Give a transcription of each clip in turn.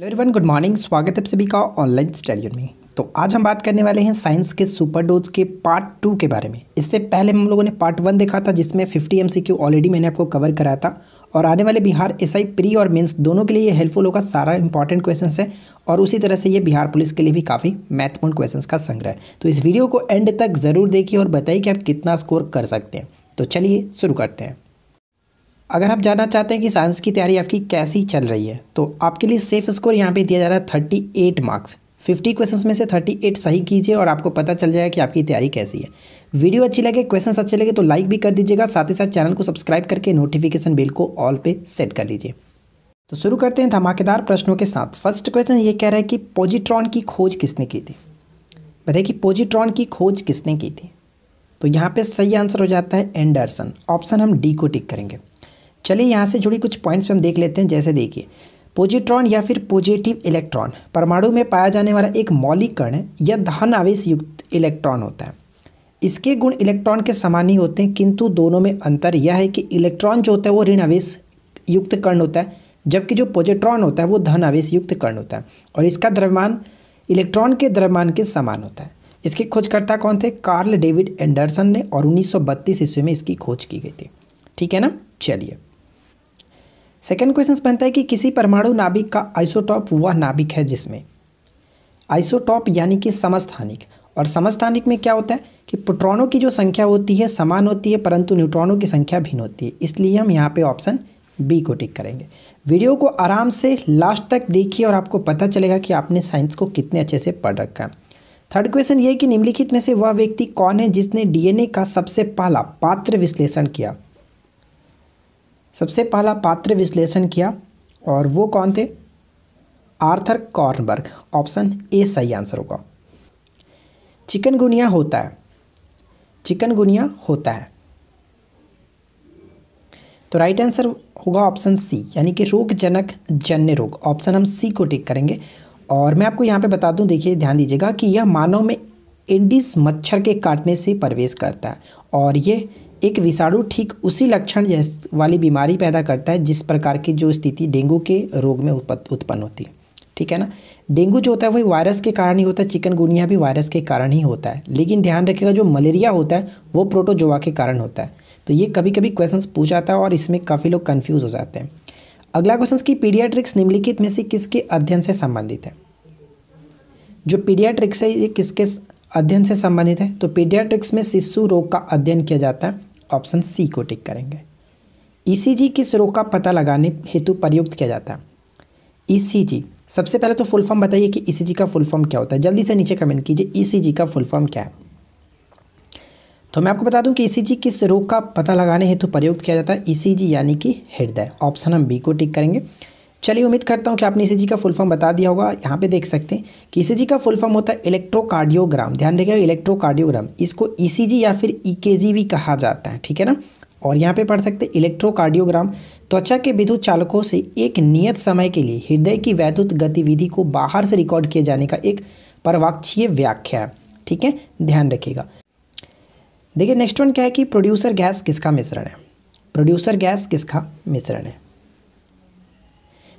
hello everyone good morning स्वागत है सभी का ऑनलाइन स्टडियन में तो आज हम बात करने वाले हैं साइंस के सुपर डोज के पार्ट टू के बारे में इससे पहले हम लोगों ने पार्ट वन देखा था जिसमें 50 एम ऑलरेडी मैंने आपको कवर कराया था और आने वाले बिहार एसआई प्री और मेंस दोनों के लिए हेल्पफुल होगा सारा इंपॉर्टेंट क्वेश्चन है और उसी तरह से ये बिहार पुलिस के लिए भी काफ़ी महत्वपूर्ण क्वेश्चन का संग्रह है तो इस वीडियो को एंड तक ज़रूर देखिए और बताइए कि आप कितना स्कोर कर सकते हैं तो चलिए शुरू करते हैं अगर आप जानना चाहते हैं कि साइंस की तैयारी आपकी कैसी चल रही है तो आपके लिए सेफ स्कोर यहाँ पे दिया जा रहा है thirty eight marks fifty questions में से थर्टी एट सही कीजिए और आपको पता चल जाएगा कि आपकी तैयारी कैसी है वीडियो अच्छी लगे क्वेश्चंस अच्छे लगे तो लाइक भी कर दीजिएगा साथ ही साथ चैनल को सब्सक्राइब करके नोटिफिकेशन बिल को ऑल पे सेट कर लीजिए तो शुरू करते हैं धमाकेदार प्रश्नों के साथ फर्स्ट क्वेश्चन ये कह रहा है कि पॉजिट्रॉन की खोज किसने की थी बताइए कि पॉजिट्रॉन की खोज किसने की थी तो यहाँ पे सही आंसर हो जाता है एंडरसन ऑप्शन हम डी को टिक करेंगे चलिए यहाँ से जुड़ी कुछ पॉइंट्स पर हम देख लेते हैं जैसे देखिए पोजिट्रॉन या फिर पॉजिटिव इलेक्ट्रॉन परमाणु में पाया जाने वाला एक मौलिक कण है यह धन आवेश युक्त इलेक्ट्रॉन होता है इसके गुण इलेक्ट्रॉन के समान ही होते हैं किंतु दोनों में अंतर यह है कि इलेक्ट्रॉन जो होता है वो ऋण आवेश युक्त कर्ण होता है जबकि जो पोजिट्रॉन होता है वो धन आवेश युक्त कर्ण होता है और इसका द्रव्यमान इलेक्ट्रॉन के द्रव्यमान के समान होता है इसके खोजकर्ता कौन थे कार्ल डेविड एंडरसन ने और 1932 ईस्वी में इसकी खोज की गई थी ठीक है ना चलिए सेकेंड क्वेश्चन बनता है कि किसी परमाणु नाभिक का आइसोटॉप वह नाभिक है जिसमें आइसोटॉप यानी कि समस्थानिक और समस्थानिक में क्या होता है कि प्रोट्रॉनों की जो संख्या होती है समान होती है परंतु न्यूट्रॉनों की संख्या भिन्न होती है इसलिए हम यहाँ पे ऑप्शन बी को टिक करेंगे वीडियो को आराम से लास्ट तक देखिए और आपको पता चलेगा कि आपने साइंस को कितने अच्छे से पढ़ रखा है थर्ड क्वेश्चन ये कि निम्नलिखित में से वह व्यक्ति कौन है जिसने डीएनए का सबसे पहला पात्र विश्लेषण किया सबसे पहला पात्र विश्लेषण किया और वो कौन थे आर्थर कॉर्नबर्ग ऑप्शन ए सही आंसर होगा चिकनगुनिया होता है चिकनगुनिया होता है तो राइट आंसर होगा ऑप्शन सी यानी कि रोगजनक जन्य रोग ऑप्शन हम सी को टिक करेंगे और मैं आपको यहाँ पे बता दूँ देखिए ध्यान दीजिएगा कि यह मानव में इंडिस मच्छर के काटने से प्रवेश करता है और ये एक विषाणु ठीक उसी लक्षण जैस वाली बीमारी पैदा करता है जिस प्रकार की जो स्थिति डेंगू के रोग में उत्पन्न होती है ठीक है ना डेंगू जो होता है वही वायरस के कारण ही होता है चिकनगुनिया भी वायरस के कारण ही होता है लेकिन ध्यान रखिएगा जो मलेरिया होता है वो प्रोटोजोआ के कारण होता है तो ये कभी कभी क्वेश्चंस पूछ जाता है और इसमें काफ़ी लोग कन्फ्यूज हो जाते हैं अगला क्वेश्चन की पीडियाट्रिक्स निम्नलिखित में से किसके अध्ययन से संबंधित है जो पीडियाट्रिक्स है ये किसके अध्ययन से संबंधित है तो पीडियाट्रिक्स में शिशु रोग का अध्ययन किया जाता है ऑप्शन सी को टिक करेंगे ईसीजी e किस रोग का पता लगाने हेतु प्रयुक्त किया जाता है ईसीजी e सबसे पहले तो फुल फॉर्म बताइए कि ईसीजी e का फुल फॉर्म क्या होता है जल्दी से नीचे कमेंट कीजिए ईसीजी का फुल फॉर्म क्या है तो मैं आपको बता दूं कि ईसीजी किस रोग का पता लगाने हेतु प्रयुक्त किया जाता है ईसीजी यानी कि हृदय ऑप्शन हम बी को टिक करेंगे चलिए उम्मीद करता हूँ कि आपने ई का फुल फॉर्म बता दिया होगा यहाँ पे देख सकते हैं कि ई का फुल फॉर्म होता है इलेक्ट्रोकार्डियोग्राम ध्यान रखिएगा इलेक्ट्रोकार्डियोग्राम इसको ई e या फिर ई e भी कहा जाता है ठीक है ना और यहाँ पे पढ़ सकते हैं इलेक्ट्रोकार्डियोग्राम त्वचा के विद्युत चालकों से एक नियत समय के लिए हृदय की वैद्युत गतिविधि को बाहर से रिकॉर्ड किए जाने का एक परवाक्षीय व्याख्या है ठीक है ध्यान रखिएगा देखिए नेक्स्ट वन क्या है कि प्रोड्यूसर गैस किसका मिश्रण है प्रोड्यूसर गैस किसका मिश्रण है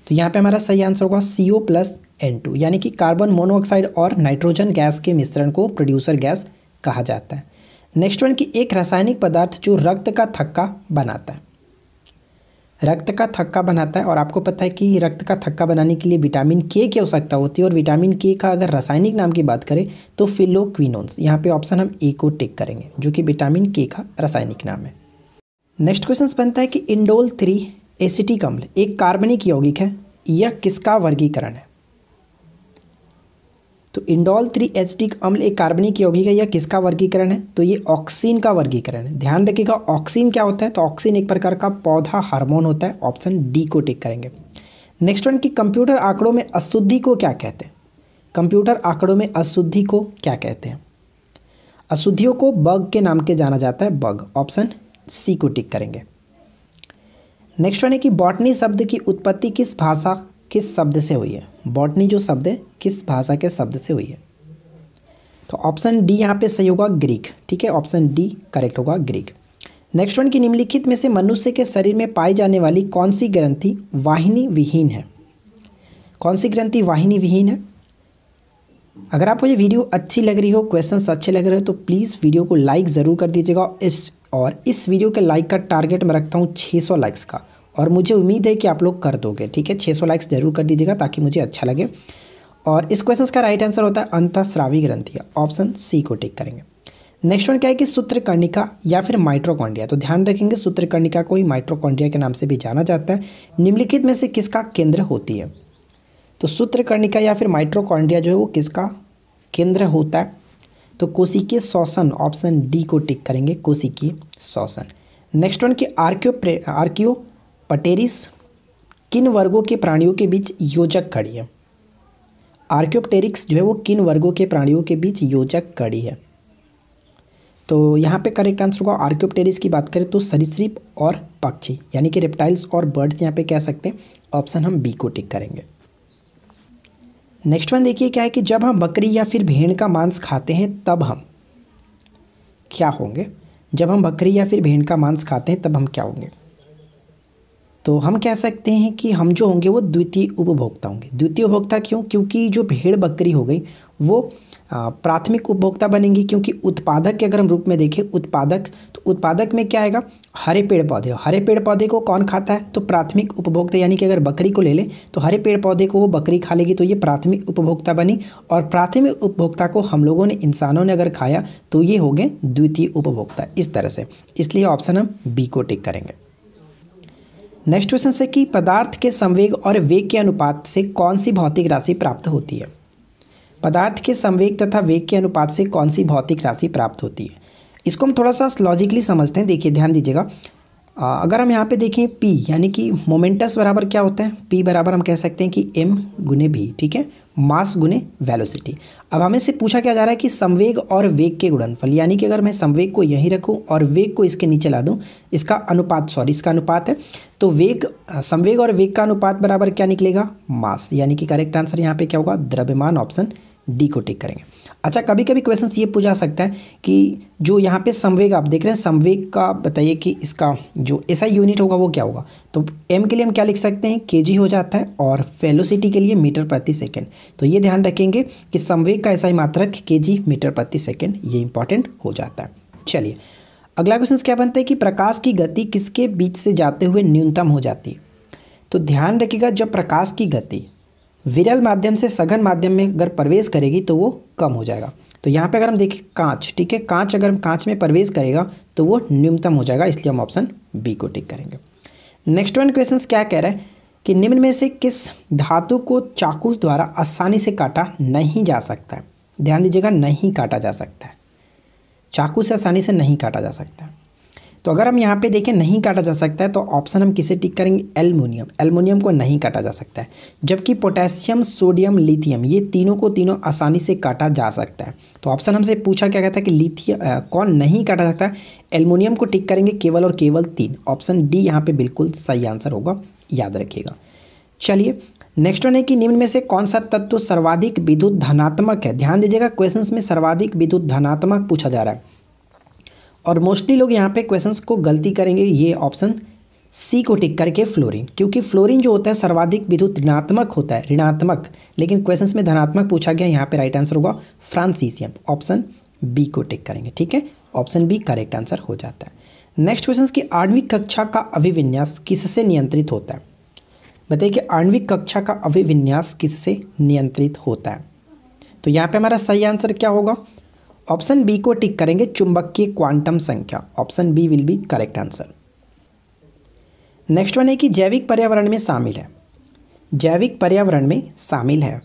तो यहाँ पे हमारा सही आंसर होगा C O plus N two यानी कि कार्बन मोनोऑक्साइड और नाइट्रोजन गैस के मिश्रण को प्रोड्यूसर गैस कहा जाता है नेक्स्ट वन की एक रासायनिक पदार्थ जो रक्त का थक्का बनाता है रक्त का थक्का बनाता है और आपको पता है कि रक्त का थक्का बनाने के लिए विटामिन के की आवश्यकता होती है और विटामिन के का अगर रासायनिक नाम की बात करें तो फिलोक्विनोन्स यहाँ पे ऑप्शन हम ए को टिक करेंगे जो कि विटामिन के का रासायनिक नाम है नेक्स्ट क्वेश्चन बनता है कि इंडोल थ्री एसिटिक अम्ल एक कार्बनिक यौगिक है यह किसका वर्गीकरण है तो इंडोल थ्री एसिटिक अम्ल एक कार्बनिक यौगिक है यह किसका वर्गीकरण है तो ये ऑक्सीन का वर्गीकरण है ध्यान रखिएगा ऑक्सीन क्या होता है तो ऑक्सीन एक प्रकार का पौधा हार्मोन होता है ऑप्शन डी को टिक करेंगे नेक्स्ट वन की कंप्यूटर आंकड़ों में अशुद्धि को क्या कहते हैं कंप्यूटर आंकड़ों में अशुद्धि को क्या कहते हैं अशुद्धियों को बग के नाम के जाना जाता है बग ऑप्शन सी को टिक करेंगे नेक्स्ट वन है कि बॉटनी शब्द की उत्पत्ति किस भाषा किस शब्द से हुई है बॉटनी जो शब्द है किस भाषा के शब्द से हुई है तो ऑप्शन डी यहाँ पे सही होगा ग्रीक ठीक है ऑप्शन डी करेक्ट होगा ग्रीक नेक्स्ट वन की निम्नलिखित में से मनुष्य के शरीर में पाई जाने वाली कौन सी ग्रंथि वाहिनी विहीन है कौन सी ग्रंथि वाहिनी विहीन है अगर आपको ये वीडियो अच्छी लग रही हो क्वेश्चंस अच्छे लग रहे हो तो प्लीज़ वीडियो को लाइक ज़रूर कर दीजिएगा इस और इस वीडियो के लाइक का टारगेट मैं रखता हूँ 600 लाइक्स का और मुझे उम्मीद है कि आप लोग कर दोगे ठीक है 600 लाइक्स ज़रूर कर दीजिएगा ताकि मुझे अच्छा लगे और इस क्वेश्चन का राइट आंसर होता है अंत श्रावी ग्रंथिया ऑप्शन सी को टिक करेंगे नेक्स्ट वन क्या है कि सूत्रकर्णिका या फिर माइट्रोकॉन्डिया तो ध्यान रखेंगे सूत्रकर्णिका को ही माइट्रोकॉन्डिया के नाम से भी जाना जाता है निम्नलिखित में से किसका केंद्र होती है तो सूत्रकर्णिका या फिर माइट्रोकॉन्ड्रिया जो है वो किसका केंद्र होता है तो कोशिकीय शोषण ऑप्शन डी को टिक करेंगे कोशिकीय शोषण नेक्स्ट वन के आर्क्यो आर्क्यो पटेरिस किन वर्गों के प्राणियों के बीच योजक कड़ी है आर्क्योपटेरिक्स जो है वो किन वर्गों के प्राणियों के बीच योजक कड़ी है तो यहाँ पे करेक्ट आंसर होगा आर्क्योप्टेरिस की बात करें तो सरीसृप और पक्षी यानी कि रेप्टाइल्स और बर्ड्स यहाँ पे कह सकते हैं ऑप्शन हम बी को टिक करेंगे नेक्स्ट वन देखिए क्या है कि जब हम बकरी या फिर भेड़ का मांस खाते हैं तब हम क्या होंगे जब हम बकरी या फिर भेड़ का मांस खाते हैं तब हम क्या होंगे तो हम कह सकते हैं कि हम जो होंगे वो द्वितीय उपभोक्ता होंगे द्वितीय उपभोक्ता क्यों क्योंकि जो भेड़ बकरी हो गई वो प्राथमिक उपभोक्ता बनेंगी क्योंकि उत्पादक के अगर हम रूप में देखें उत्पादक तो उत्पादक में क्या आएगा हरे पेड़ पौधे हरे पेड़ पौधे को कौन खाता है तो प्राथमिक उपभोक्ता यानी कि अगर बकरी को ले ले तो हरे पेड़ पौधे को वो बकरी खा लेगी तो ये प्राथमिक उपभोक्ता बनी और प्राथमिक उपभोक्ता को हम लोगों ने इंसानों ने अगर खाया तो ये हो गए द्वितीय उपभोक्ता इस तरह से इसलिए ऑप्शन हम बी को टिक करेंगे नेक्स्ट क्वेश्चन से कि पदार्थ के संवेग और वेग के अनुपात से कौन सी भौतिक राशि प्राप्त होती है पदार्थ के संवेग तथा वेग के अनुपात से कौन सी भौतिक राशि प्राप्त होती है इसको हम थोड़ा सा लॉजिकली समझते हैं देखिए ध्यान दीजिएगा अगर हम यहाँ पे देखें पी यानी कि मोमेंटस बराबर क्या होता है पी बराबर हम कह सकते हैं कि एम गुने भी ठीक है मास गुने वेलोसिटी अब हमें से पूछा क्या जा रहा है कि संवेग और वेग के गुणनफल यानी कि अगर मैं संवेग को यहीं रखूं और वेग को इसके नीचे ला दूं इसका अनुपात सॉरी इसका अनुपात है तो वेग संवेग और वेग का अनुपात बराबर क्या निकलेगा मास यानी कि करेक्ट आंसर यहाँ पर क्या होगा द्रव्यमान ऑप्शन डी को टिक करेंगे अच्छा कभी कभी क्वेश्चन ये पूछा सकता है कि जो यहाँ पे संवेग आप देख रहे हैं संवेग का बताइए कि इसका जो ऐसा यूनिट होगा वो क्या होगा तो एम के लिए हम क्या लिख सकते हैं के हो जाता है और फेलोसिटी के लिए मीटर प्रति सेकेंड तो ये ध्यान रखेंगे कि संवेग का ऐसा ही मात्रक के मीटर प्रति सेकेंड ये इंपॉर्टेंट हो जाता है चलिए अगला क्वेश्चन क्या बनता है कि प्रकाश की गति किसके बीच से जाते हुए न्यूनतम हो जाती है तो ध्यान रखिएगा जब प्रकाश की गति विरल माध्यम से सघन माध्यम में अगर प्रवेश करेगी तो वो कम हो जाएगा तो यहाँ पे अगर हम देखें कांच ठीक है कांच अगर हम कांच में प्रवेश करेगा तो वो न्यूनतम हो जाएगा इसलिए हम ऑप्शन बी को टिक करेंगे नेक्स्ट वन क्वेश्चन क्या कह रहे हैं कि निम्न में से किस धातु को चाकू द्वारा आसानी से काटा नहीं जा सकता है ध्यान दीजिएगा नहीं काटा जा सकता है चाकू से आसानी से नहीं काटा जा सकता है तो अगर हम यहाँ पे देखें नहीं काटा जा सकता है तो ऑप्शन हम किसे टिक करेंगे एलमोनियम एलमोनियम को नहीं काटा जा सकता है जबकि पोटेशियम सोडियम लिथियम ये तीनों को तीनों आसानी से काटा जा सकता है तो ऑप्शन हमसे पूछा क्या कहता है कि लिथियम कौन नहीं काटा सकता है एलमोनियम को टिक करेंगे केवल और केवल तीन ऑप्शन डी यहाँ पर बिल्कुल सही आंसर होगा याद रखिएगा चलिए नेक्स्ट वन है कि निम्न में से कौन सा तत्व सर्वाधिक विद्युत धनात्मक है ध्यान दीजिएगा क्वेश्चंस में सर्वाधिक विद्युत धनात्मक पूछा जा रहा है और मोस्टली लोग यहाँ पे क्वेश्चंस को गलती करेंगे ये ऑप्शन सी को टिक करके फ्लोरीन क्योंकि फ्लोरीन जो होता है सर्वाधिक विद्युत ऋणात्मक होता है ऋणात्मक लेकिन क्वेश्चंस में धनात्मक पूछा गया यहाँ पे राइट आंसर होगा फ्रांसीसियम ऑप्शन बी को टिक करेंगे ठीक है ऑप्शन बी करेक्ट आंसर हो जाता है नेक्स्ट क्वेश्चन की आणविक कक्षा का अभिविन्यास किससे नियंत्रित होता है बताइए कि आणविक कक्षा का अभिविन्यास किससे नियंत्रित होता है तो यहाँ पे हमारा सही आंसर क्या होगा ऑप्शन बी को टिक करेंगे चुंबकीय क्वांटम संख्या option B will be correct answer next one है कि जैविक पर्यावरण में शामिल है जैविक पर्यावरण में शामिल है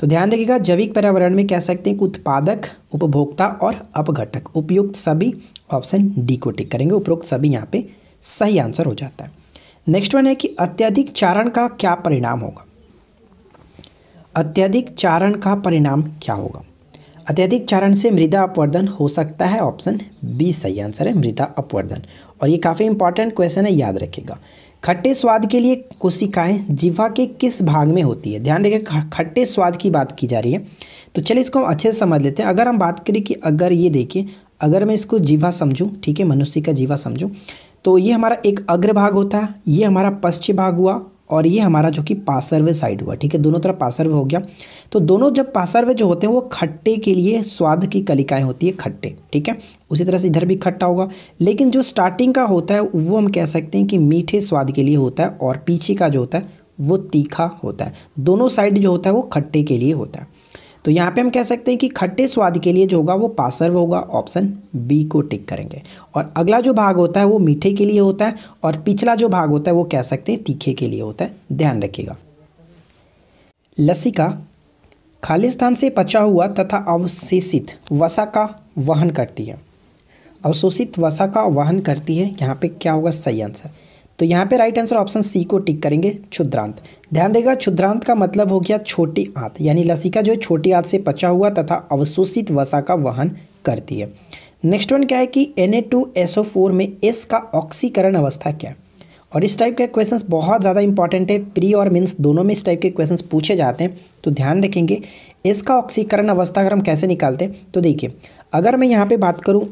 तो ध्यान रखिएगा जैविक पर्यावरण में कह सकते हैं कि उत्पादक उपभोक्ता और अपघटक उपयुक्त सभी ऑप्शन डी को टिक करेंगे उपरोक्त सभी यहाँ पे सही आंसर हो जाता है नेक्स्ट वन है कि अत्यधिक चारण का क्या परिणाम होगा अत्यधिक चारण का परिणाम क्या होगा अत्यधिक चारण से मृदा अपवर्धन हो सकता है ऑप्शन बी सही आंसर है मृदा अपवर्धन और ये काफ़ी इंपॉर्टेंट क्वेश्चन है याद रखेगा खट्टे स्वाद के लिए कोशिकाएं जीवा के किस भाग में होती है ध्यान रखें खट्टे स्वाद की बात की जा रही है तो चलिए इसको हम अच्छे से समझ लेते हैं अगर हम बात करें कि अगर ये देखिए अगर मैं इसको जीवा समझूँ ठीक है मनुष्य का जीवा समझूँ तो ये हमारा एक अग्रभाग होता है ये हमारा पश्चिम भाग हुआ और ये हमारा जो कि पासरवे साइड हुआ ठीक है दोनों तरफ पासरवे हो गया तो दोनों जब पासरवे जो होते हैं वो खट्टे के लिए स्वाद की कलिकाएँ होती है खट्टे ठीक है उसी तरह से इधर भी खट्टा होगा लेकिन जो स्टार्टिंग का होता है वो हम कह सकते हैं कि मीठे स्वाद के लिए होता है और पीछे का जो होता है वो तीखा होता है दोनों साइड जो होता है वो खट्टे के लिए होता है तो यहाँ पे हम कह सकते हैं कि खट्टे स्वाद के लिए जो होगा वो पासर्व होगा ऑप्शन बी को टिक करेंगे और अगला जो भाग होता है वो मीठे के लिए होता है और पिछला जो भाग होता है वो कह सकते हैं तीखे के लिए होता है ध्यान रखिएगा लस्सी का खालिस्तान से पचा हुआ तथा अवशेषित वसा का वहन करती है अवशोषित वसा का वहन करती है यहाँ पे क्या होगा सही आंसर तो यहाँ पे राइट आंसर ऑप्शन सी को टिक करेंगे क्षुद्रांत ध्यान देगा क्षुद्रांत का मतलब हो गया छोटी आंत यानी लसिका जो है छोटी आंत से पचा हुआ तथा अवशोषित वसा का वहन करती है नेक्स्ट वन क्या है कि Na2SO4 में एस का ऑक्सीकरण अवस्था क्या है और इस टाइप के क्वेश्चंस बहुत ज़्यादा इंपॉर्टेंट है प्री और मीन्स दोनों में इस टाइप के क्वेश्चंस पूछे जाते हैं तो ध्यान रखेंगे इसका ऑक्सीकरण अवस्था अगर हम कैसे निकालते हैं तो देखिए अगर मैं यहाँ पे बात करूँ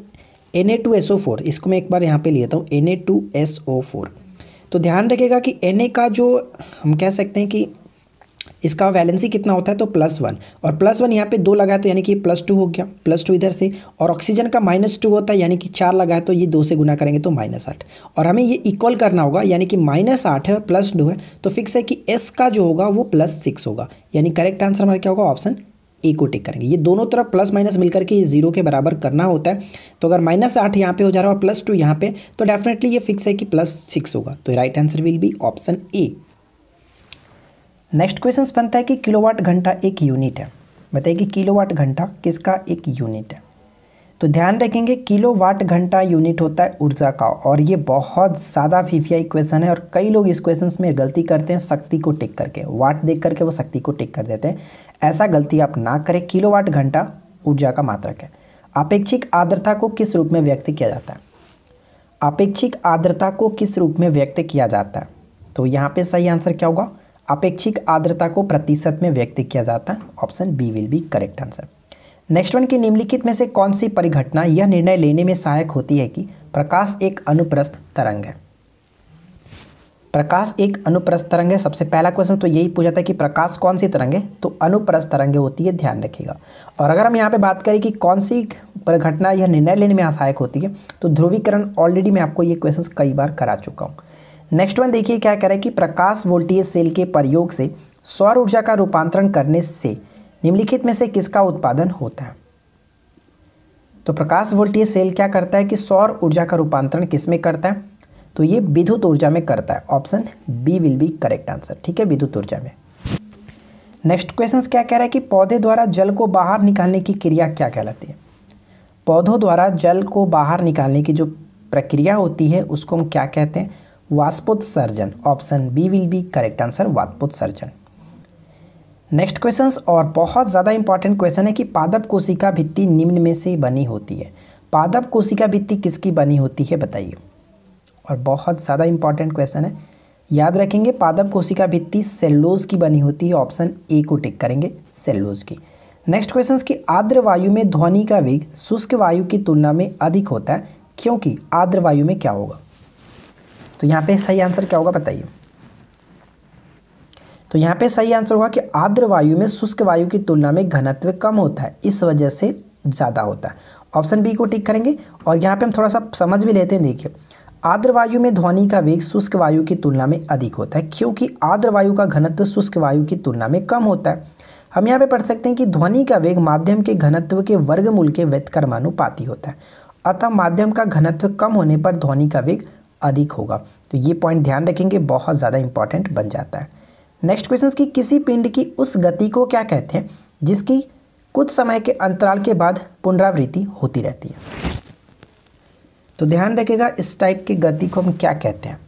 Na2SO4 इसको मैं एक बार यहाँ पे लेता हूँ Na2SO4 तो ध्यान रखेगा कि एन का जो हम कह सकते हैं कि इसका वैलेंसी कितना होता है तो प्लस वन और प्लस वन यहाँ पे दो लगा तो यानी कि प्लस टू हो गया प्लस टू इधर से और ऑक्सीजन का माइनस टू होता है यानी कि चार लगाए तो ये दो से गुना करेंगे तो माइनस आठ और हमें ये इक्वल करना होगा यानी कि माइनस आठ है और प्लस टू है तो फिक्स है कि एस का जो होगा वो प्लस सिक्स होगा यानी करेक्ट आंसर हमारा क्या होगा ऑप्शन ए को टेक करेंगे ये दोनों तरफ प्लस माइनस मिलकर के ये जीरो के बराबर करना होता है तो अगर माइनस आठ यहाँ पे हो जा रहा है और प्लस टू यहाँ पे तो डेफिनेटली ये फिक्स है कि प्लस सिक्स होगा तो right answer will be option A next question बनता है कि किलोवाट घंटा एक यूनिट है बताइए कि किलोवाट घंटा किसका एक यूनिट है तो ध्यान रखेंगे किलो वाट घंटा यूनिट होता है ऊर्जा का और ये बहुत ज़्यादा फीफिया इक्वेशन है और कई लोग इस क्वेश्चन में गलती करते हैं शक्ति को टिक करके वाट देख करके वो शक्ति को टिक कर देते हैं ऐसा गलती आप ना करें किलो वाट घंटा ऊर्जा का मात्रक है अपेक्षिक आर्द्रता को किस रूप में व्यक्त किया जाता है अपेक्षिक आर्द्रता को किस रूप में व्यक्त किया जाता है तो यहाँ पे सही आंसर क्या होगा अपेक्षिक आर्द्रता को प्रतिशत में व्यक्त किया जाता है option B will be correct answer next one की निम्नलिखित में से कौन सी परिघटना यह निर्णय लेने में सहायक होती है कि प्रकाश एक अनुप्रस्थ तरंग है प्रकाश एक अनुप्रस्थ तरंग है सबसे पहला क्वेश्चन तो यही पूछा था कि प्रकाश कौन सी तरंग है तो अनुप्रस्थ तरंग होती है ध्यान रखिएगा और अगर हम यहाँ पे बात करें कि कौन सी परिघटना यह निर्णय लेने में सहायक होती है तो ध्रुवीकरण ऑलरेडी मैं आपको ये क्वेश्चन कई बार करा चुका हूँ नेक्स्ट वन देखिए क्या कह रहा है कि प्रकाश वोल्टेज सेल के प्रयोग से सौर ऊर्जा का रूपांतरण करने से निम्नलिखित में से किसका उत्पादन होता है तो प्रकाश वोल्टीय सेल क्या करता है कि सौर ऊर्जा का रूपांतरण किस में करता है तो ये विद्युत ऊर्जा में करता है option B will be correct answer ठीक है विद्युत ऊर्जा में नेक्स्ट क्वेश्चन क्या कह रहा है कि पौधे द्वारा जल को बाहर निकालने की क्रिया क्या कहलाती है पौधों द्वारा जल को बाहर निकालने की जो प्रक्रिया होती है उसको हम क्या कहते हैं वाष्पोत्सर्जन option B will be correct answer वाष्पोत्सर्जन नेक्स्ट क्वेश्चन और बहुत ज़्यादा इंपॉर्टेंट क्वेश्चन है कि पादप कोशिका भित्ति निम्न में से बनी होती है पादप कोशिका भित्ति किसकी बनी होती है बताइए और बहुत ज़्यादा इंपॉर्टेंट क्वेश्चन है याद रखेंगे पादप कोशिका भित्ति सेल्लोज की बनी होती है ऑप्शन ए को टिक करेंगे सेल्लोज की नेक्स्ट क्वेश्चन की आर्द्र वायु में ध्वनि का वेग शुष्क वायु की तुलना में अधिक होता है क्योंकि आर्द्र वायु में क्या होगा तो यहाँ पे सही आंसर क्या होगा बताइए तो यहाँ पे सही आंसर होगा कि आर्द्र वायु में शुष्क वायु की तुलना में घनत्व कम होता है इस वजह से ज़्यादा होता है ऑप्शन बी को टिक करेंगे और यहाँ पे हम थोड़ा सा समझ भी लेते हैं देखिए आर्द्र वायु में ध्वनि का वेग शुष्क वायु की तुलना में अधिक होता है क्योंकि आर्द्र वायु का घनत्व शुष्क वायु की तुलना में कम होता है हम यहाँ पर पढ़ सकते हैं कि ध्वनि का वेग माध्यम के घनत्व के वर्गमूल के व्यतकर्मानुपाती होता है अतः माध्यम का घनत्व कम होने पर ध्वनि का वेग अधिक होगा तो ये पॉइंट ध्यान रखेंगे बहुत ज़्यादा इंपॉर्टेंट बन जाता है नेक्स्ट क्वेश्चन की किसी पिंड की उस गति को क्या कहते हैं जिसकी कुछ समय के अंतराल के बाद पुनरावृत्ति होती रहती है तो ध्यान रखिएगा इस टाइप की गति को हम क्या कहते हैं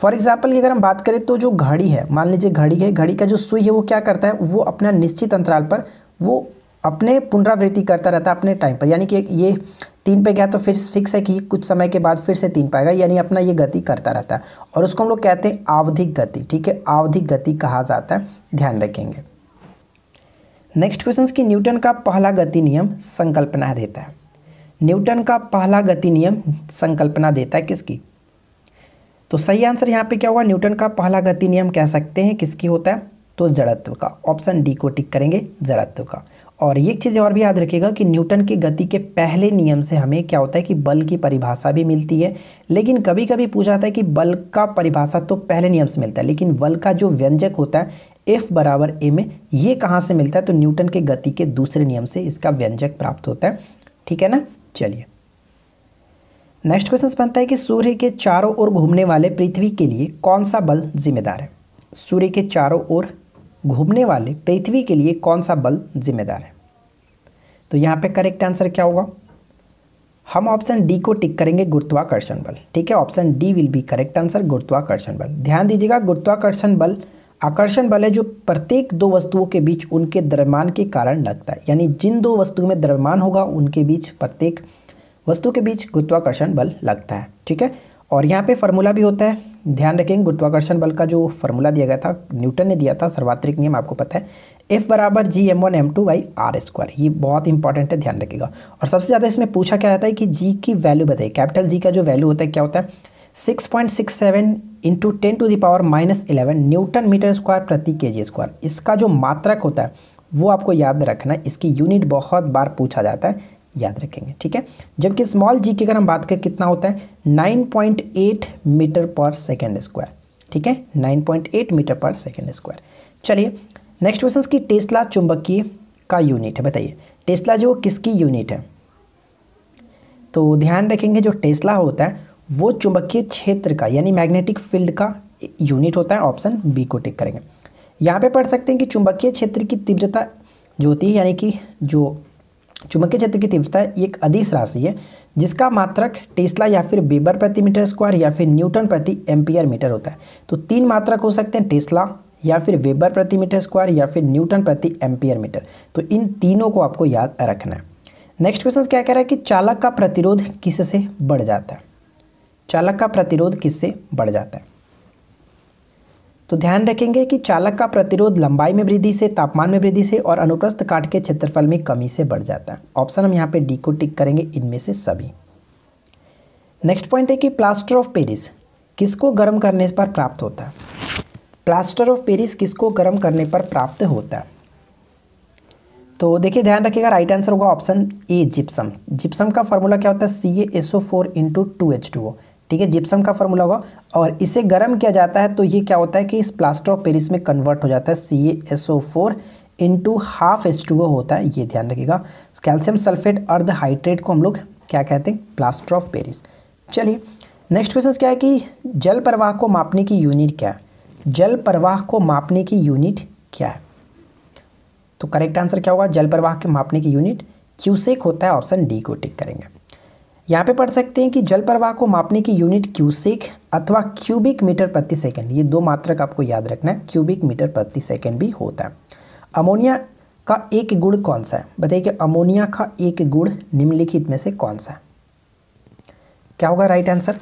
फॉर एग्जाम्पल की अगर हम बात करें तो जो घड़ी है मान लीजिए घड़ी है घड़ी का जो सुई है वो क्या करता है वो अपना निश्चित अंतराल पर वो अपने पुनरावृत्ति करता रहता है अपने टाइम पर यानी कि ये तीन पे गया तो फिर फिक्स है कि कुछ समय के बाद फिर से तीन पाएगा यानी अपना ये गति करता रहता है और उसको हम लोग कहते हैं आवधिक गति ठीक है आवधिक गति कहा जाता है ध्यान रखेंगे नेक्स्ट क्वेश्चन की न्यूटन का पहला गति नियम संकल्पना देता है न्यूटन का पहला गति नियम संकल्पना देता है किसकी तो सही आंसर यहाँ पे क्या होगा न्यूटन का पहला गति नियम कह सकते हैं किसकी होता है तो जड़त्व का ऑप्शन डी को टिक करेंगे जड़त्व का और एक चीज़ें और भी याद रखिएगा कि न्यूटन की गति के पहले नियम से हमें क्या होता है कि बल की परिभाषा भी मिलती है लेकिन कभी कभी पूछा जाता है कि बल का परिभाषा तो पहले नियम से मिलता है लेकिन बल का जो व्यंजक होता है एफ बराबर ए में ये कहाँ से मिलता है तो न्यूटन के गति के दूसरे नियम से इसका व्यंजक प्राप्त होता है ठीक है ना चलिए नेक्स्ट क्वेश्चन बनता है कि सूर्य के चारों ओर घूमने वाले पृथ्वी के लिए कौन सा बल जिम्मेदार है सूर्य के चारों ओर घूमने वाले पृथ्वी के लिए कौन सा बल जिम्मेदार है तो यहाँ पे करेक्ट आंसर क्या होगा हम ऑप्शन डी को टिक करेंगे गुरुत्वाकर्षण बल ठीक है option D will be correct answer गुरुत्वाकर्षण बल ध्यान दीजिएगा गुरुत्वाकर्षण बल आकर्षण बल है जो प्रत्येक दो वस्तुओं के बीच उनके द्रव्यमान के कारण लगता है यानी जिन दो वस्तुओं में द्रव्यमान होगा उनके बीच प्रत्येक वस्तु के बीच गुरुत्वाकर्षण बल लगता है ठीक है और यहाँ पे फार्मूला भी होता है ध्यान रखेंगे गुरुत्वाकर्षण बल का जो फार्मूला दिया गया था न्यूटन ने दिया था सर्वात्रिक नियम आपको पता है एफ बराबर G M one M two by R square ये बहुत इंपॉर्टेंट है ध्यान रखिएगा और सबसे ज़्यादा इसमें पूछा क्या जाता है कि जी की वैल्यू बताइए कैपिटल जी का जो वैल्यू होता है क्या होता है six point six seven into ten two power minus eleven newton metre square प्रति के जी स्क्वायर इसका जो मात्रक होता है वो आपको याद रखना है इसकी यूनिट बहुत बार पूछा जाता है याद रखेंगे ठीक है जबकि स्मॉल जी की अगर हम बात करें कितना होता है 9.8 मीटर पर सेकेंड स्क्वायर ठीक है 9.8 मीटर पर सेकेंड स्क्वायर चलिए नेक्स्ट क्वेश्चन की टेस्ला चुंबकीय का यूनिट है बताइए टेस्ला जो किसकी यूनिट है तो ध्यान रखेंगे जो टेस्ला होता है वो चुंबकीय क्षेत्र का यानी मैग्नेटिक फील्ड का यूनिट होता है ऑप्शन बी को टिक करेंगे यहाँ पे पढ़ सकते हैं कि चुंबकीय क्षेत्र की तीव्रता जो होती है यानी कि जो चुंबकीय क्षेत्र की तीव्रता एक अधिस राशि है जिसका मात्रक टेस्ला या फिर बीबर प्रति मीटर स्क्वायर या फिर न्यूटन प्रति एम्पियर मीटर होता है तो तीन मात्रक हो सकते हैं टेस्ला या फिर वेबर प्रति मीटर स्क्वायर या फिर न्यूटन प्रति एम्पियर मीटर तो इन तीनों को आपको याद रखना है नेक्स्ट क्वेश्चन क्या कह रहा है कि चालक का प्रतिरोध किससे बढ़ जाता है चालक का प्रतिरोध किससे बढ़ जाता है तो ध्यान रखेंगे कि चालक का प्रतिरोध लंबाई में वृद्धि से तापमान में वृद्धि से और अनुप्रस्थ काट के क्षेत्रफल में कमी से बढ़ जाता है ऑप्शन हम यहाँ पे डी को टिक करेंगे इनमें से सभी नेक्स्ट पॉइंट है कि प्लास्टर ऑफ पेरिस किसको गर्म करने पर प्राप्त होता है प्लास्टर ऑफ पेरिस किसको गर्म करने पर प्राप्त होता है तो देखिए ध्यान रखिएगा राइट आंसर होगा ऑप्शन ए जिप्सम जिप्सम का फॉर्मूला क्या होता है C A SO four into two H two O ठीक है जिप्सम का फॉर्मूला होगा और इसे गर्म किया जाता है तो ये क्या होता है कि इस प्लास्टर ऑफ पेरिस में कन्वर्ट हो जाता है C S O four into half S two O होता है ये ध्यान रखिएगा कैल्शियम सल्फेट अर्ध हाइड्रेट को हम लोग क्या कहते हैं प्लास्टर ऑफ पेरिस चलिए नेक्स्ट क्वेश्चन क्या है कि जल प्रवाह को मापने की यूनिट क्या है जल प्रवाह को मापने की यूनिट क्या है तो करेक्ट आंसर क्या होगा जल प्रवाह के मापने की यूनिट क्यूसेक होता है ऑप्शन डी को टिक करेंगे यहाँ पे पढ़ सकते हैं कि जल प्रवाह को मापने की यूनिट क्यूसिक अथवा क्यूबिक मीटर प्रति सेकंड ये दो मात्रक आपको याद रखना है क्यूबिक मीटर प्रति सेकंड भी होता है अमोनिया का एक गुण कौन सा है बताइए कि अमोनिया का एक गुण निम्नलिखित में से कौन सा है क्या होगा राइट आंसर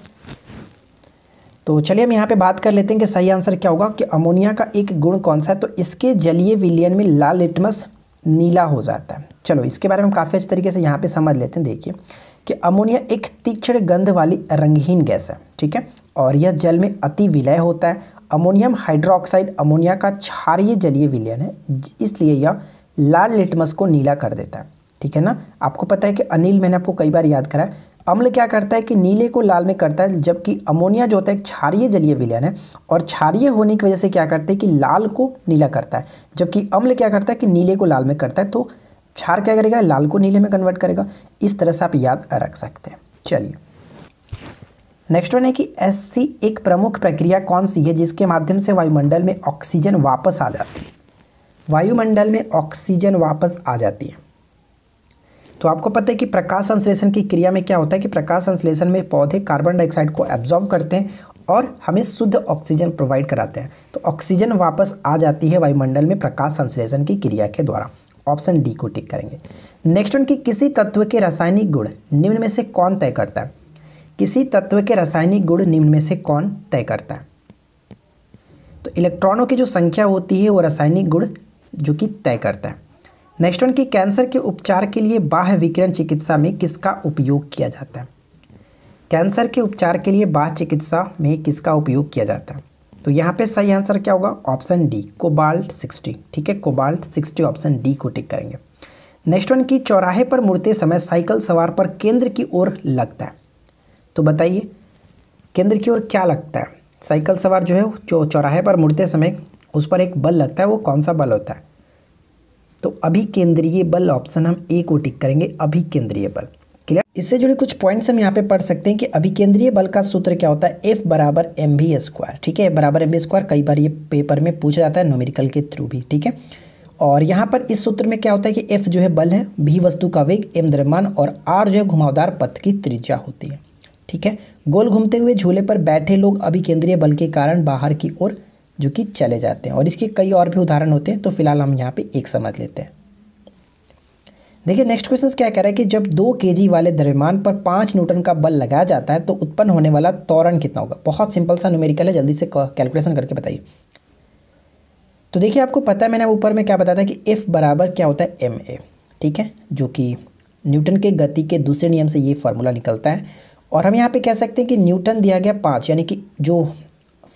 तो चलिए हम यहाँ पे बात कर लेते हैं कि सही आंसर क्या होगा कि अमोनिया का एक गुण कौन सा है तो इसके जलीय विलियन में लाल लिटमस नीला हो जाता है चलो इसके बारे में काफ़ी अच्छे तरीके से यहाँ पे समझ लेते हैं देखिए कि अमोनिया एक तीक्ष्ण गंध वाली रंगहीन गैस है ठीक है और यह जल में अति विलय होता है अमोनियम हाइड्रोक्साइड अमोनिया का क्षारीय जलीय विलयन है इसलिए यह लाल लिटमस को नीला कर देता है ठीक है ना आपको पता है कि अनिल मैंने आपको कई बार याद करा है अम्ल क्या करता है कि नीले को लाल में करता है जबकि अमोनिया जो होता है क्षारीय जलीय विलयन है और क्षारीय होने की वजह से क्या करते हैं कि लाल को नीला करता है जबकि अम्ल क्या करता है कि नीले को लाल में करता है तो क्षार क्या करेगा लाल को नीले में कन्वर्ट करेगा इस तरह से आप याद रख सकते हैं चलिए नेक्स्ट वन है कि एस एक प्रमुख प्रक्रिया कौन सी है जिसके माध्यम से वायुमंडल में ऑक्सीजन वापस आ जाती है वायुमंडल में ऑक्सीजन वापस आ जाती है तो आपको पता है कि प्रकाश संश्लेषण की क्रिया में क्या होता है कि प्रकाश संश्लेषण में पौधे कार्बन डाइऑक्साइड को एब्जॉर्व करते हैं और हमें शुद्ध ऑक्सीजन प्रोवाइड कराते हैं तो ऑक्सीजन वापस आ जाती है वायुमंडल में प्रकाश संश्लेषण की क्रिया के द्वारा ऑप्शन डी को टिक करेंगे नेक्स्ट वन की किसी तत्व के रासायनिक गुण निम्न में से कौन तय करता है किसी तत्व के रासायनिक गुण निम्न में से कौन तय करता है तो इलेक्ट्रॉनों की जो संख्या होती है वो रासायनिक गुण जो कि तय करता है नेक्स्ट वन की कैंसर के उपचार के लिए बाह्य विकिरण चिकित्सा में किसका उपयोग किया जाता है कैंसर के उपचार के लिए बाह्य चिकित्सा में किसका उपयोग किया जाता है तो यहाँ पे सही आंसर क्या होगा ऑप्शन डी कोबाल्ट 60 ठीक है कोबाल्ट 60 ऑप्शन डी को टिक करेंगे नेक्स्ट वन की चौराहे पर मुड़ते समय साइकिल सवार पर केंद्र की ओर लगता है तो बताइए केंद्र की ओर क्या लगता है साइकिल सवार जो है जो चौराहे पर मुड़ते समय उस पर एक बल लगता है वो कौन सा बल होता है तो अभी केंद्रीय बल ऑप्शन हम ए को टिक करेंगे अभी केंद्रीय बल इससे जुड़े कुछ पॉइंट्स हम यहाँ पे पढ़ सकते हैं कि केंद्रीय बल का सूत्र क्या होता है एफ बराबर एम बी स्क्वायर ठीक है बराबर एम बी स्क्वायर कई बार ये पेपर में पूछा जाता है नोमेरिकल के थ्रू भी ठीक है और यहाँ पर इस सूत्र में क्या होता है कि एफ जो है बल है भी वस्तु का वेग एम द्रमान और आर जो है घुमावदार पथ की त्रिज्या होती है ठीक है गोल घूमते हुए झूले पर बैठे लोग अभिकेंद्रीय बल के कारण बाहर की ओर जो कि चले जाते हैं और इसके कई और भी उदाहरण होते हैं तो फिलहाल हम यहाँ पर एक समझ लेते हैं देखिए नेक्स्ट क्वेश्चन क्या कह रहा है कि जब दो के वाले द्रव्यमान पर पाँच न्यूटन का बल लगाया जाता है तो उत्पन्न होने वाला त्वरण कितना होगा बहुत सिंपल सा न्यूमेरिकल है जल्दी से कैलकुलेशन करके बताइए तो देखिए आपको पता है मैंने ऊपर में क्या बताया था कि एफ बराबर क्या होता है एम ए ठीक है जो कि न्यूटन के गति के दूसरे नियम से ये फॉर्मूला निकलता है और हम यहाँ पे कह सकते हैं कि न्यूटन दिया गया पाँच यानी कि जो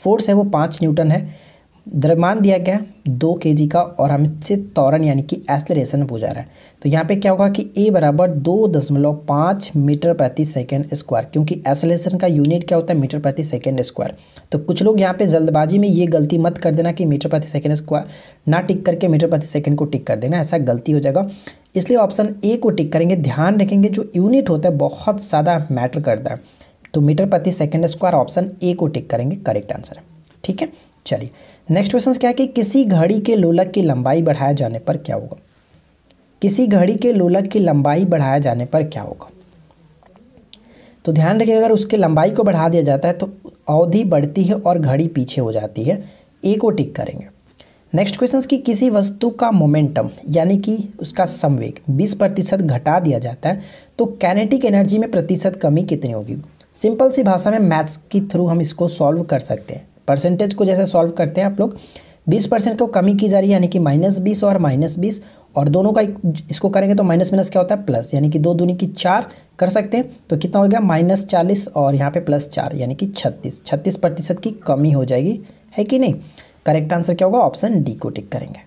फोर्स है वो पाँच न्यूटन है द्रव्यमान दिया गया है दो के जी का और हमसे तौरन यानी कि एसलरेशन पूछा रहा है तो यहाँ पे क्या होगा कि ए बराबर दो दशमलव पाँच मीटर प्रति सेकेंड स्क्वायर क्योंकि एसलेशन का यूनिट क्या होता है मीटर प्रति सेकेंड स्क्वायर तो कुछ लोग यहाँ पे जल्दबाजी में ये गलती मत कर देना कि मीटर प्रति सेकेंड स्क्वायर ना टिक करके मीटर प्रति सेकेंड को टिक कर देना ऐसा गलती हो जाएगा इसलिए ऑप्शन ए को टिक करेंगे ध्यान रखेंगे जो यूनिट होता है बहुत ज़्यादा मैटर करता है तो मीटर प्रति सेकेंड स्क्वायर ऑप्शन ए को टिक करेंगे करेक्ट आंसर है ठीक है चलिए नेक्स्ट क्वेश्चन क्या है कि किसी घड़ी के लोलक की लंबाई बढ़ाए जाने पर क्या होगा किसी घड़ी के लोलक की लंबाई बढ़ाए जाने पर क्या होगा तो ध्यान रखिए अगर उसके लंबाई को बढ़ा दिया जाता है तो अवधि बढ़ती है और घड़ी पीछे हो जाती है ए को टिक करेंगे नेक्स्ट क्वेश्चन कि किसी वस्तु का मोमेंटम यानी कि उसका संवेग 20 प्रतिशत घटा दिया जाता है तो कैनेटिक एनर्जी में प्रतिशत कमी कितनी होगी सिंपल सी भाषा में मैथ्स के थ्रू हम इसको सॉल्व कर सकते हैं परसेंटेज को जैसे सॉल्व करते हैं आप लोग बीस परसेंट को कमी की जा रही है यानी कि माइनस बीस और माइनस बीस और दोनों का इसको करेंगे तो माइनस माइनस क्या होता है प्लस यानी कि दो दूनी की चार कर सकते हैं तो कितना हो गया माइनस चालीस और यहाँ पे प्लस चार यानी कि छत्तीस छत्तीस प्रतिशत की कमी हो जाएगी है कि नहीं करेक्ट आंसर क्या होगा ऑप्शन डी को टिक करेंगे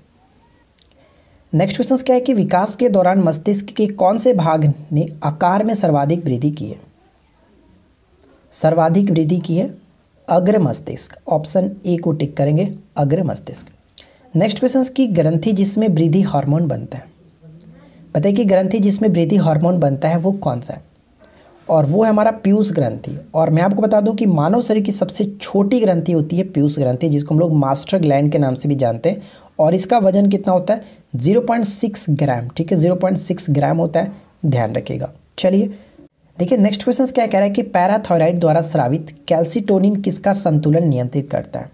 नेक्स्ट क्वेश्चन क्या है कि विकास के दौरान मस्तिष्क के कौन से भाग ने आकार में सर्वाधिक वृद्धि की है सर्वाधिक वृद्धि की है अग्र मस्तिष्क ऑप्शन ए को टिक करेंगे अग्र मस्तिष्क नेक्स्ट क्वेश्चन की ग्रंथि जिसमें वृद्धि हार्मोन बनता है बताइए कि ग्रंथि जिसमें वृद्धि हार्मोन बनता है वो कौन सा है और वो है हमारा पीयूष ग्रंथि और मैं आपको बता दूं कि मानव शरीर की सबसे छोटी ग्रंथि होती है पीयूष ग्रंथि जिसको हम लोग मास्टर ग्लैंड के नाम से भी जानते हैं और इसका वजन कितना होता है 0.6 ग्राम ठीक है 0.6 ग्राम होता है ध्यान रखिएगा चलिए देखिए नेक्स्ट क्वेश्चन क्या कह रहा है कि पैराथायराइड द्वारा स्रावित कैल्सिटोनिन किसका संतुलन नियंत्रित करता है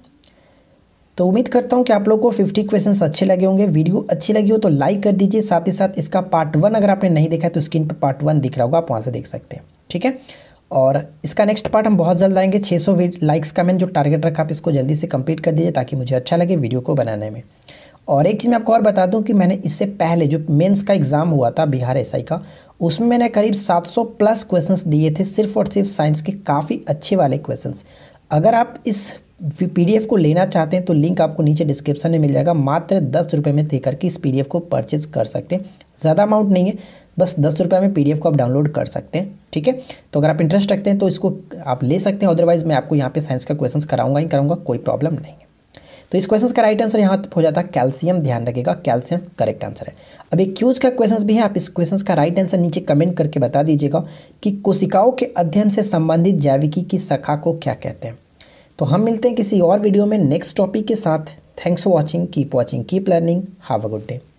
तो उम्मीद करता हूँ कि आप लोग को 50 क्वेश्चंस अच्छे लगे होंगे वीडियो अच्छी लगी हो तो लाइक कर दीजिए साथ ही साथ इसका पार्ट वन अगर आपने नहीं देखा है तो स्क्रीन पर पार्ट वन दिख रहा होगा आप वहाँ से देख सकते हैं ठीक है और इसका नेक्स्ट पार्ट हम बहुत जल्द आएंगे 600 लाइक्स का मैंने जो टारगेट रखा आप इसको जल्दी से कंप्लीट कर दीजिए ताकि मुझे अच्छा लगे वीडियो को बनाने में और एक चीज़ मैं आपको और बता दूं कि मैंने इससे पहले जो मेंस का एग्ज़ाम हुआ था बिहार एसआई का उसमें मैंने करीब 700 प्लस क्वेश्चंस दिए थे सिर्फ और सिर्फ साइंस के काफ़ी अच्छे वाले क्वेश्चंस अगर आप इस पीडीएफ को लेना चाहते हैं तो लिंक आपको नीचे डिस्क्रिप्शन में मिल जाएगा मात्र दस रुपये में दे करके इस पी को परचेज कर सकते हैं ज़्यादा अमाउंट नहीं है बस दस रुपये में पीडीएफ को आप डाउनलोड कर सकते हैं ठीक है तो अगर आप इंटरेस्ट रखते हैं तो इसको आप ले सकते हैं अदरवाइज़ मैं आपको यहाँ पे साइंस का क्वेश्चंस कराऊंगा ही कराऊंगा कोई प्रॉब्लम नहीं है तो इस क्वेश्चन का राइट आंसर यहाँ हो जाता है कैल्शियम ध्यान रखेगा कैल्शियम करेक्ट आंसर है अब एक क्यूज का क्वेश्चन भी है आप इस क्वेश्चन का राइट आंसर नीचे कमेंट करके बता दीजिएगा कि कोशिकाओं के अध्ययन से संबंधित जैविकी की शाखा को क्या कहते हैं तो हम मिलते हैं किसी और वीडियो में नेक्स्ट टॉपिक के साथ thanks for watching keep watching keep learning have a good day